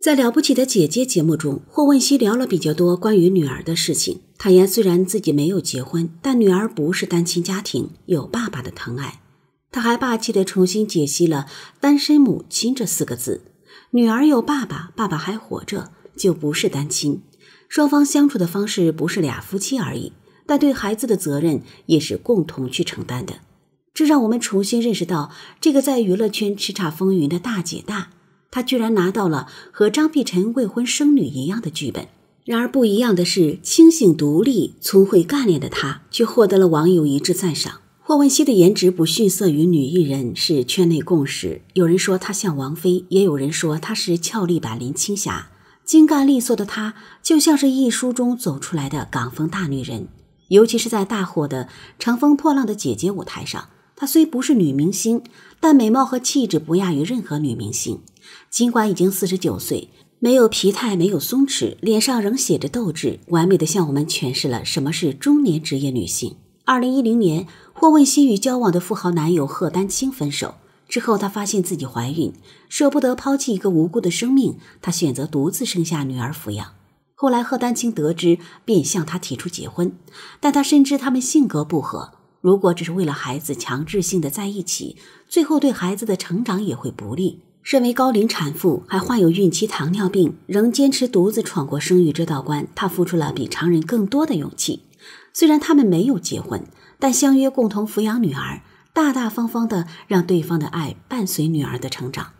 在《了不起的姐姐》节目中，霍汶希聊了比较多关于女儿的事情，坦言虽然自己没有结婚，但女儿不是单亲家庭，有爸爸的疼爱。他还霸气地重新解析了“单身母亲”这四个字：女儿有爸爸，爸爸还活着，就不是单亲。双方相处的方式不是俩夫妻而已，但对孩子的责任也是共同去承担的。这让我们重新认识到这个在娱乐圈叱咤风云的大姐大。他居然拿到了和张碧晨未婚生女一样的剧本，然而不一样的是，清醒独立、聪慧干练的她却获得了网友一致赞赏。霍汶希的颜值不逊色于女艺人，是圈内共识。有人说她像王菲，也有人说她是俏丽版林青霞。精干利索的她，就像是一书中走出来的港风大女人，尤其是在大火的《乘风破浪的姐姐》舞台上。她虽不是女明星，但美貌和气质不亚于任何女明星。尽管已经四十九岁，没有疲态，没有松弛，脸上仍写着斗志，完美的向我们诠释了什么是中年职业女性。二零一零年，霍汶希与交往的富豪男友贺丹青分手之后，她发现自己怀孕，舍不得抛弃一个无辜的生命，她选择独自生下女儿抚养。后来贺丹青得知，便向她提出结婚，但她深知他们性格不合。如果只是为了孩子，强制性的在一起，最后对孩子的成长也会不利。身为高龄产妇，还患有孕期糖尿病，仍坚持独自闯过生育这道关，她付出了比常人更多的勇气。虽然他们没有结婚，但相约共同抚养女儿，大大方方的让对方的爱伴随女儿的成长。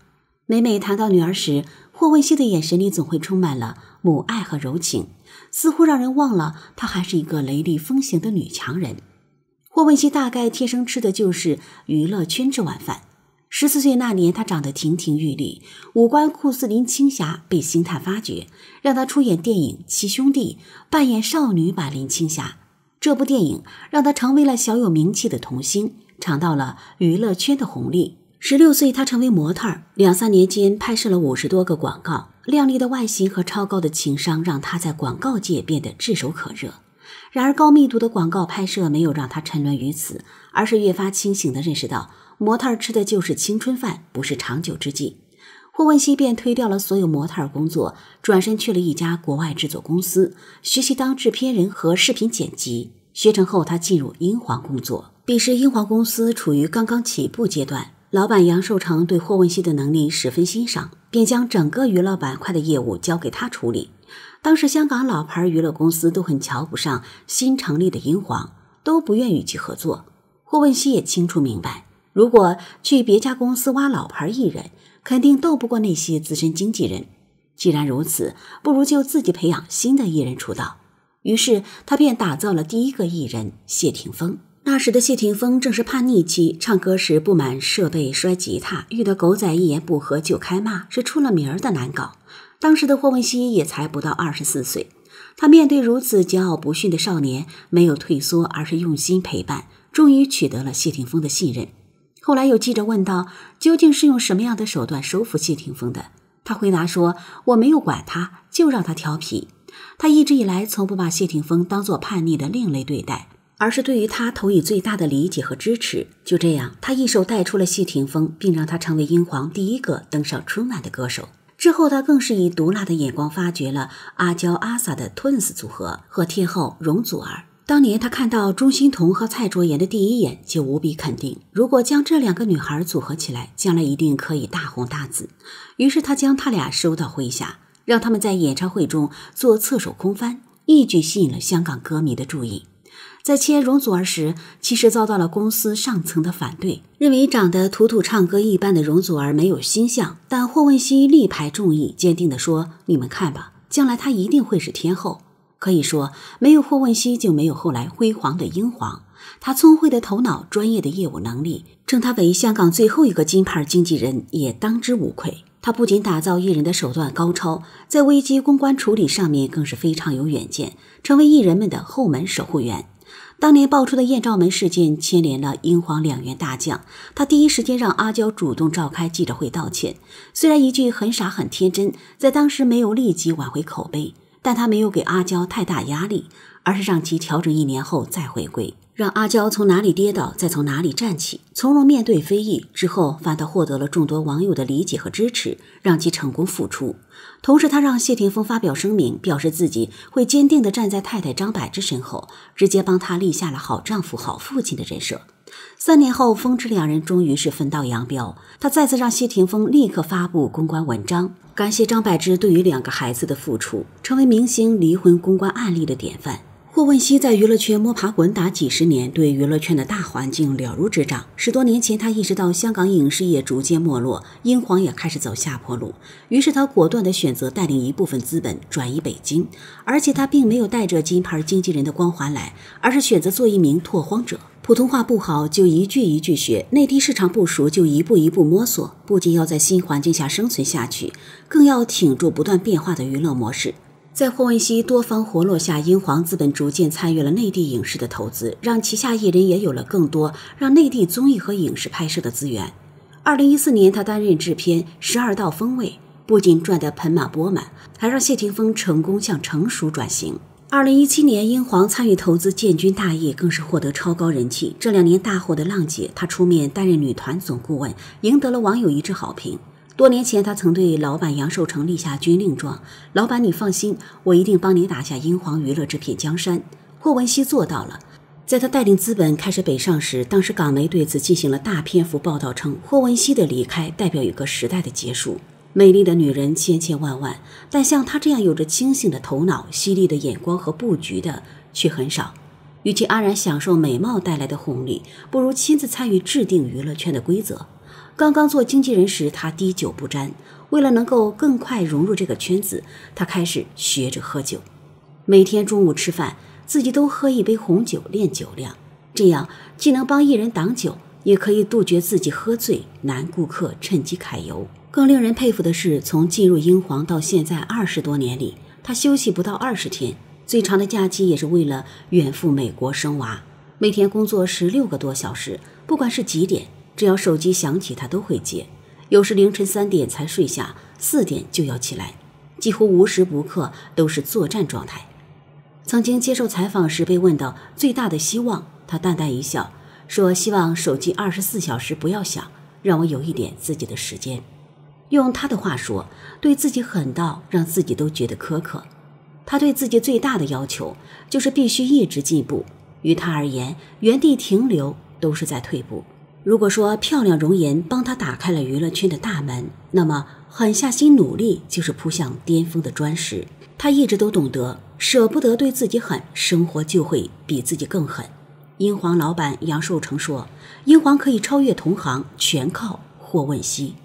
每每谈到女儿时，霍汶希的眼神里总会充满了母爱和柔情，似乎让人忘了她还是一个雷厉风行的女强人。霍汶希大概天生吃的就是娱乐圈这碗饭。十四岁那年，她长得亭亭玉立，五官酷似林青霞，被星探发掘，让她出演电影《七兄弟》，扮演少女版林青霞。这部电影让她成为了小有名气的童星，尝到了娱乐圈的红利。十六岁，她成为模特，两三年间拍摄了五十多个广告。靓丽的外形和超高的情商，让她在广告界变得炙手可热。然而，高密度的广告拍摄没有让他沉沦于此，而是越发清醒的认识到，模特吃的就是青春饭，不是长久之计。霍汶希便推掉了所有模特工作，转身去了一家国外制作公司学习当制片人和视频剪辑。学成后，他进入英皇工作。彼时，英皇公司处于刚刚起步阶段，老板杨受成对霍汶希的能力十分欣赏，便将整个娱乐板块的业务交给他处理。当时，香港老牌娱乐公司都很瞧不上新成立的英皇，都不愿与其合作。霍汶希也清楚明白，如果去别家公司挖老牌艺人，肯定斗不过那些资深经纪人。既然如此，不如就自己培养新的艺人出道。于是，他便打造了第一个艺人谢霆锋。那时的谢霆锋正是叛逆期，唱歌时不满设备摔吉他，遇到狗仔一言不合就开骂，是出了名儿的难搞。当时的霍汶希也才不到二十四岁，他面对如此桀骜不驯的少年，没有退缩，而是用心陪伴，终于取得了谢霆锋的信任。后来有记者问道：“究竟是用什么样的手段收服谢霆锋的？”他回答说：“我没有管他，就让他调皮。他一直以来从不把谢霆锋当做叛逆的另类对待，而是对于他投以最大的理解和支持。就这样，他一手带出了谢霆锋，并让他成为英皇第一个登上春晚的歌手。”之后，他更是以毒辣的眼光发掘了阿娇、阿 Sa 的 Twins 组合和天后容祖儿。当年，他看到钟欣桐和蔡卓妍的第一眼就无比肯定，如果将这两个女孩组合起来，将来一定可以大红大紫。于是，他将他俩收到麾下，让他们在演唱会中做侧手空翻，一举吸引了香港歌迷的注意。在签容祖儿时，其实遭到了公司上层的反对，认为长得土土、唱歌一般的容祖儿没有星相。但霍汶希力排众议，坚定地说：“你们看吧，将来她一定会是天后。”可以说，没有霍汶希，就没有后来辉煌的英皇。他聪慧的头脑、专业的业务能力，称他为香港最后一个金牌经纪人也当之无愧。他不仅打造艺人的手段高超，在危机公关处理上面更是非常有远见，成为艺人们的后门守护员。当年爆出的艳照门事件牵连了英皇两员大将，他第一时间让阿娇主动召开记者会道歉，虽然一句很傻很天真，在当时没有立即挽回口碑，但他没有给阿娇太大压力，而是让其调整一年后再回归。让阿娇从哪里跌倒，再从哪里站起，从容面对非议之后，反倒获得了众多网友的理解和支持，让其成功复出。同时，他让谢霆锋发表声明，表示自己会坚定地站在太太张柏芝身后，直接帮她立下了好丈夫、好父亲的人设。三年后，峰之两人终于是分道扬镳。他再次让谢霆锋立刻发布公关文章，感谢张柏芝对于两个孩子的付出，成为明星离婚公关案例的典范。霍汶希在娱乐圈摸爬滚打几十年，对娱乐圈的大环境了如指掌。十多年前，他意识到香港影视业逐渐没落，英皇也开始走下坡路，于是他果断地选择带领一部分资本转移北京，而且他并没有带着金牌经纪人的光环来，而是选择做一名拓荒者。普通话不好就一句一句学，内地市场不熟就一步一步摸索。不仅要在新环境下生存下去，更要挺住不断变化的娱乐模式。在霍汶希多方活络下，英皇资本逐渐参与了内地影视的投资，让旗下艺人也有了更多让内地综艺和影视拍摄的资源。二零一四年，他担任制片《十二道锋味》，不仅赚得盆满钵满，还让谢霆锋成功向成熟转型。二零一七年，英皇参与投资《建军大业》，更是获得超高人气。这两年大火的《浪姐》，她出面担任女团总顾问，赢得了网友一致好评。多年前，他曾对老板杨受成立下军令状：“老板，你放心，我一定帮你打下英皇娱乐这片江山。”霍汶希做到了。在他带领资本开始北上时，当时港媒对此进行了大篇幅报道，称霍汶希的离开代表一个时代的结束。美丽的女人千千万万，但像她这样有着清醒的头脑、犀利的眼光和布局的却很少。与其安然享受美貌带来的红利，不如亲自参与制定娱乐圈的规则。刚刚做经纪人时，他滴酒不沾。为了能够更快融入这个圈子，他开始学着喝酒。每天中午吃饭，自己都喝一杯红酒练酒量，这样既能帮艺人挡酒，也可以杜绝自己喝醉。男顾客趁机揩油。更令人佩服的是，从进入英皇到现在二十多年里，他休息不到二十天，最长的假期也是为了远赴美国生娃。每天工作十六个多小时，不管是几点。只要手机响起，他都会接。有时凌晨三点才睡下，四点就要起来，几乎无时不刻都是作战状态。曾经接受采访时被问到最大的希望，他淡淡一笑说：“希望手机二十四小时不要响，让我有一点自己的时间。”用他的话说，对自己狠到让自己都觉得苛刻。他对自己最大的要求就是必须一直进步。于他而言，原地停留都是在退步。如果说漂亮容颜帮她打开了娱乐圈的大门，那么狠下心努力就是扑向巅峰的砖石。她一直都懂得，舍不得对自己狠，生活就会比自己更狠。英皇老板杨受成说：“英皇可以超越同行，全靠霍汶希。”